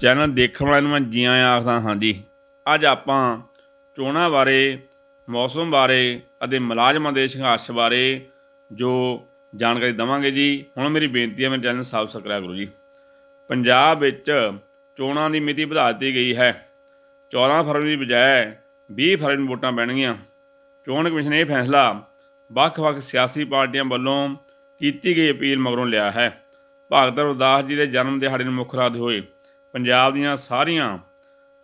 channel ਦੇਖਣ ਵਾਲਿਆਂ ਨੂੰ ਮੈਂ ਜੀ ਆਇਆਂ ਆਖਦਾ ਹਾਂ ਜੀ ਅੱਜ ਆਪਾਂ ਚੋਣਾਂ ਬਾਰੇ ਮੌਸਮ ਬਾਰੇ ਅਤੇ ਮੁਲਾਜ਼ਮਾਂ ਦੇ ਸੰਘਰਸ਼ ਬਾਰੇ ਜੋ ਜਾਣਕਾਰੀ ਦਵਾਂਗੇ ਜੀ ਹੁਣ ਮੇਰੀ ਬੇਨਤੀ ਹੈ ਮੇਰੇ ਚੈਨਲ ਸਬਸਕ੍ਰਾਈਬ ਕਰੋ ਜੀ ਪੰਜਾਬ ਵਿੱਚ ਚੋਣਾਂ ਦੀ ਮਿਤੀ ਵਧਾ ਦਿੱਤੀ ਗਈ ਹੈ 14 ਫਰਵਰੀ ਦੀ ਬਜਾਏ 20 ਫਰਵਰੀ ਨੂੰ ਵੋਟਾਂ ਪੈਣਗੀਆਂ ਚੋਣ ਕਮਿਸ਼ਨ ਨੇ ਇਹ ਫੈਸਲਾ ਵੱਖ-ਵੱਖ ਸਿਆਸੀ ਪਾਰਟੀਆਂ ਵੱਲੋਂ ਕੀਤੀ ਗਈ ਅਪੀਲ ਮਗਰੋਂ ਲਿਆ ਹੈ ਭਗਤ ਰਵਦਾਸ ਜੀ ਦੇ ਜਨਮ ਦਿਹਾੜੇ ਨੂੰ ਮੁੱਖ ਰਾਤ ਹੋਏ ਪੰਜਾਬ ਦੀਆਂ ਸਾਰੀਆਂ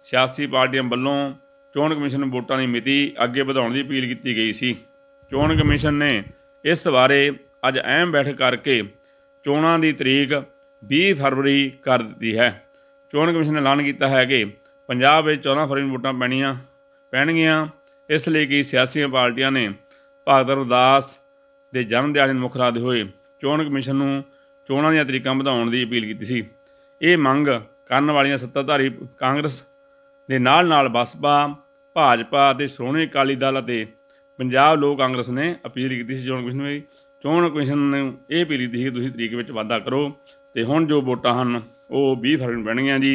ਸਿਆਸੀ ਪਾਰਟੀਆਂ ਵੱਲੋਂ ਚੋਣ ਕਮਿਸ਼ਨ ਨੂੰ ਵੋਟਾਂ ਦੀ ਮਿਤੀ ਅੱਗੇ ਵਧਾਉਣ ਦੀ ਅਪੀਲ ਕੀਤੀ ਗਈ ਸੀ ਚੋਣ ਕਮਿਸ਼ਨ ਨੇ ਇਸ ਬਾਰੇ ਅੱਜ ਅਹਿਮ ਬੈਠਕ ਕਰਕੇ ਚੋਣਾਂ ਦੀ ਤਰੀਕ 20 ਫਰਵਰੀ ਕਰ ਦਿੱਤੀ ਹੈ ਚੋਣ ਕਮਿਸ਼ਨ ਨੇ ਐਲਾਨ ਕੀਤਾ ਹੈ ਕਿ ਪੰਜਾਬ ਵਿੱਚ 14 ਫਰਵਰੀ ਨੂੰ ਵੋਟਾਂ ਪੈਣੀਆਂ ਪੈਣਗੀਆਂ ਇਸ ਲਈ ਕਿ ਸਿਆਸੀਆਂ ਪਾਰਟੀਆਂ ਨੇ ਭਗਤ ਰਵਦਾਸ ਦੇ ਜਨਮ ਦਿਹਾੜੇ ਨੂੰ ਮੁਖਰਾਦੇ ਹੋਏ ਚੋਣ ਕਮਿਸ਼ਨ ਨੂੰ ਚੋਣਾਂ ਦੀਆਂ ਤਰੀਕਾਂ ਵਧਾਉਣ ਦੀ ਅਪੀਲ ਕੀਤੀ ਸੀ ਇਹ ਮੰਗ ਕਰਨ ਵਾਲੀਆਂ ਸੱਤਾਧਾਰੀ ਕਾਂਗਰਸ ਦੇ ਨਾਲ ਨਾਲ ਬਸਪਾ ਭਾਜਪਾ ਅਤੇ ਸ਼੍ਰੋਮਣੀ ਅਕਾਲੀ ਦਲ ਅਤੇ ਪੰਜਾਬ ਲੋਕ ਕਾਂਗਰਸ ਨੇ ਅਪੀਲ ਕੀਤੀ ਸੀ ਚੋਣ ਕਮਿਸ਼ਨ ਨੂੰ ਚੋਣ ਕਮਿਸ਼ਨ ਨੇ ਇਹ ਅਪੀਲ ਕੀਤੀ ਸੀ ਤੁਸੀਂ ਤਰੀਕ ਵਿੱਚ ਵਾਅਦਾ ਕਰੋ ਤੇ ਹੁਣ ਜੋ ਵੋਟਾਂ ਹਨ ਉਹ 20 ਫਰਵਰੀ ਨੂੰ ਜੀ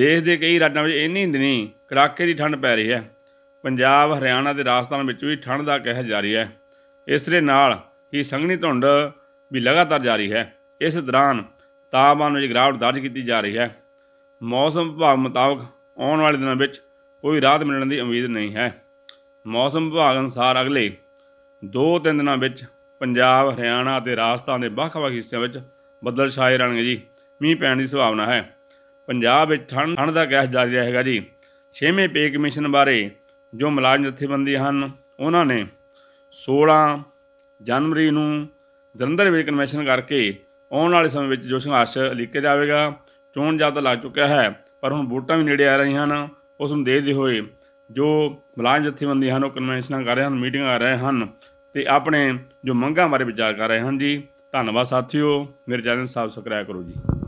ਦੇਸ਼ ਦੇ ਕਈ ਰਾਜਾਂ ਵਿੱਚ ਇੰਨੀ ਦਿਨੀ ਕੜਾਕੇ ਦੀ ਠੰਡ ਪੈ ਰਹੀ ਹੈ ਪੰਜਾਬ ਹਰਿਆਣਾ ਤੇ ਰਾਜਸਥਾਨ ਵਿੱਚ ਵੀ ਠੰਡ ਦਾ ਕਹਿਰ ਜਾਰੀ ਹੈ ਇਸ ਦੇ ਨਾਲ ਹੀ ਸੰਘਣੀ ਧੁੰਦ ਵੀ ਲਗਾਤਾਰ ਜਾਰੀ ਹੈ ਇਸ ਦੌਰਾਨ ਤਾਪਮਾਨ ਵਿੱਚ ਗਿਰਾਵਟ ਦਰਜ ਕੀਤੀ ਜਾ ਰਹੀ ਹੈ ਮੌਸਮ ਵਿਭਾਗ ਮੁਤਾਬਕ ਆਉਣ ਵਾਲੇ ਦਿਨਾਂ ਵਿੱਚ ਕੋਈ ਰਾਹਤ ਮਿਲਣ ਦੀ ਉਮੀਦ ਨਹੀਂ ਹੈ ਮੌਸਮ ਵਿਭਾਗ ਅਨੁਸਾਰ ਅਗਲੇ 2-3 ਦਿਨਾਂ ਵਿੱਚ ਪੰਜਾਬ ਹਰਿਆਣਾ ਅਤੇ ਰਾਜਸਥਾਨ ਦੇ ਵੱਖ-ਵੱਖ ਹਿੱਸਿਆਂ ਵਿੱਚ ਬੱਦਲ ਛਾਏ ਰਹਿਣਗੇ ਜੀ ਮੀਂਹ ਪੈਣ ਦੀ ਸੰਭਾਵਨਾ ਹੈ ਪੰਜਾਬ ਵਿੱਚ ਠੰਡ ਦਾ ਕਹਿਰ ਜਾਰੀ ਰਹੇਗਾ ਜੀ 6ਵੇਂ ਪੇ ਕਮਿਸ਼ਨ ਬਾਰੇ ਜੋ ਮਲਾਜ ਜਥੇਬੰਦੀ ਹਨ ਉਹਨਾਂ ਨੇ 16 ਜਨਵਰੀ ਨੂੰ ਜਲੰਧਰ ਵਿੱਚ ਕਨਵੈਨਸ਼ਨ ਕਰਕੇ ਆਉਣ ਵਾਲੇ ਸਮੇਂ ਵਿੱਚ ਜੋ ਸੰਘਰਸ਼ ਲਿਖਿਆ ਜਾਵੇਗਾ ਚੋਣ ਜਦ ਲੱਗ ਚੁੱਕਿਆ ਹੈ ਪਰ ਹੁਣ ਵੋਟਾਂ ਵੀ ਨੇੜੇ ਆ ਰਹੀਆਂ ਹਨ ਉਸ ਨੂੰ ਦੇਖਦੇ ਹੋਏ ਜੋ ਮਲਾਂ ਜਥੇਬੰਦੀ ਹਨ ਉਹ ਕਨਵੈਨਸ਼ਨਾਂ ਕਰ ਰਹੇ ਹਨ ਮੀਟਿੰਗਾਂ ਕਰ ਰਹੇ ਹਨ ਤੇ ਆਪਣੇ ਜੋ ਮੰਗਾਂ ਬਾਰੇ ਵਿਚਾਰ ਕਰ ਰਹੇ ਹਨ ਜੀ ਧੰਨਵਾਦ ਸਾਥੀਓ ਮੇਰੇ ਚੈਨਲ ਸਬਸਕ੍ਰਾਈਬ ਕਰੋ ਜੀ